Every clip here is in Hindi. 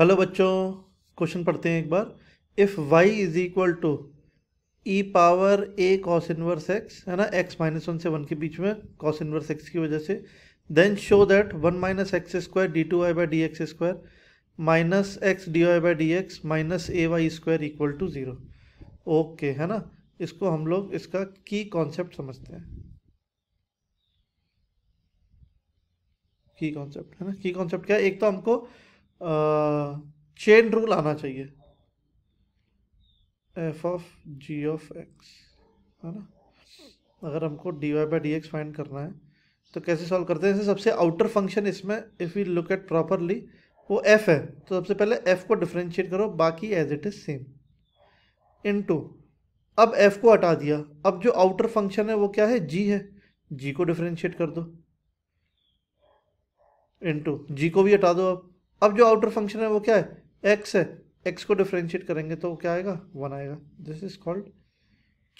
हेलो बच्चों क्वेश्चन पढ़ते हैं एक बार if y is equal to e power a cos inverse x है ना एक्स माइनस वन से वन के बीच में कॉस इनवर्स एक्स की वजह से then show that one minus x square d two y by d x square minus x d y by d x minus a y square equal to zero okay है ना इसको हम लोग इसका की कॉन्सेप्ट समझते हैं की कॉन्सेप्ट है ना की कॉन्सेप्ट क्या है एक तो हमको चेन रूल आना चाहिए f of g of x है ना अगर हमको d y by d x find करना है तो कैसे सॉल्व करते हैं जैसे सबसे आउटर फंक्शन इसमें if you look at properly वो एफ़ है तो सबसे पहले एफ़ को डिफ्रेंशिएट करो बाकी as it is same into अब एफ़ को हटा दिया अब जो आउटर फंक्शन है वो क्या है जी है जी को डिफ्रेंशिएट कर दो इन टू जी को भी हटा दो अब अब जो आउटर फंक्शन है वो क्या है एक्स है एक्स को डिफ्रेंशिएट करेंगे तो क्या आएगा वन आएगा this is called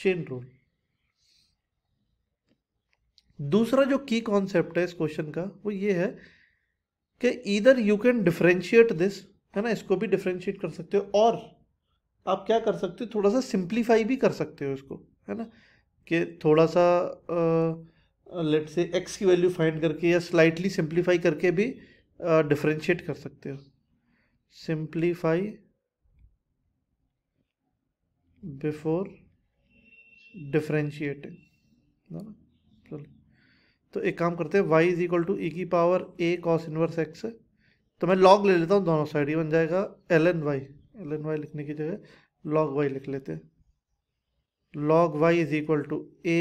chain rule दूसरा जो की कॉन्सेप्ट है इस क्वेश्चन का वो ये है कि इधर यू कैन डिफ्रेंशिएट दिस है ना इसको भी डिफ्रेंशिएट कर सकते हो और आप क्या कर सकते हो थोड़ा सा सिंप्लीफाई भी कर सकते हो इसको है ना कि थोड़ा सा लेट से एक्स की वैल्यू फाइंड करके या स्लाइटली सिंप्लीफाई करके भी डिफ्रेंशिएट कर सकते हो सिंप्लीफाई बिफोर डिफ्रेंशिएटिंग चलो तो एक काम करते हैं y is equal to e की power a cos inverse x है तो मैं लॉग ले लेता हूँ दोनों साइड ही बन जाएगा l n y l n y लिखने की जगह लॉग वाई लिख लेते हैं log y is equal to a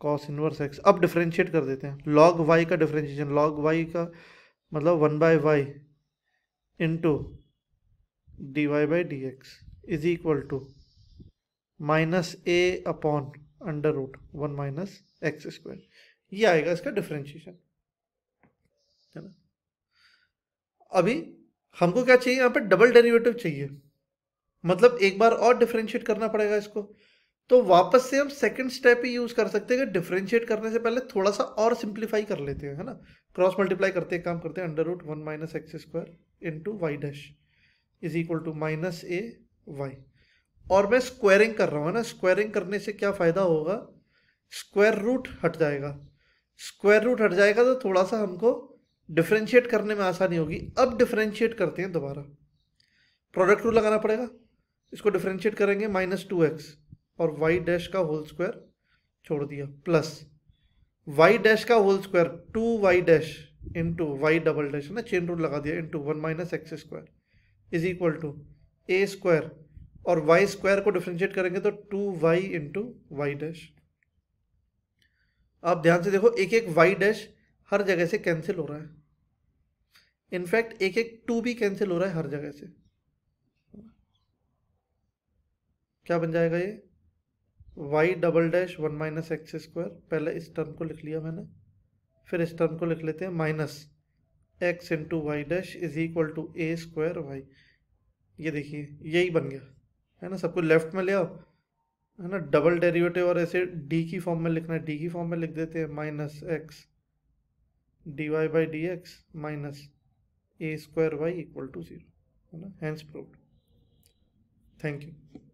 cos inverse x अब डिफ्रेंशिएट कर देते हैं लॉग वाई का डिफ्रेंशिएशन लॉग वाई का मतलब one by y into d y by d x is equal to minus a upon under root one minus x square ये आएगा इसका डिफ्रेंशिएशन है ना अभी हमको क्या चाहिए यहाँ पे डबल डेरिवेटिव चाहिए मतलब एक बार और डिफ्रेंशिएट करना पड़ेगा इसको तो वापस से हम सेकंड स्टेप ही यूज कर सकते हैं कि डिफ्रेंशिएट करने से पहले थोड़ा सा और सिंप्लीफाई कर लेते हैं है ना क्रॉस मल्टीप्लाई करते काम करते हैं under root one minus x square into y dash is equal to minus a y और मैं स्क्वायरिंग कर रहा हूँ है ना स्क्वायरिंग करने से क्या फ़ायदा होगा स्क्वायर रूट हट जाएगा स्क्वायर रूट हट जाएगा तो थोड़ा सा हमको डिफ्रेंशिएट करने में आसानी होगी अब डिफ्रेंशिएट करते हैं दोबारा प्रोडक्ट रूल लगाना पड़ेगा इसको डिफ्रेंशिएट करेंगे माइनस टू एक्स और वाई डैश का होल स्क्वायर छोड़ दिया प्लस वाई डैश का whole square two y dash into y double dash ना चेन रूल लगा दिया into one minus x square is equal to a square और वाई स्क्वायर को डिफ्रेंशिएट करेंगे तो two y into y dash आप ध्यान से देखो एक एक वाई डैश हर जगह से कैंसिल हो रहा है इनफैक्ट एक एक टू भी कैंसिल हो रहा है हर जगह से क्या बन जाएगा ये y double dash one minus x square पहले इस टर्म को लिख लिया मैंने फिर इस टर्म को लिख लेते हैं minus x into y dash is equal to a square y ये देखिए यही बन गया है ना सबको लेफ्ट में ले आओ है ना डबल डेरिवेटिव और ऐसे डी की फॉर्म में लिखना है डी की फॉर्म में लिख देते हैं minus x d y by d x minus a square y equal to zero है ना हैंस प्रूव थैंक यू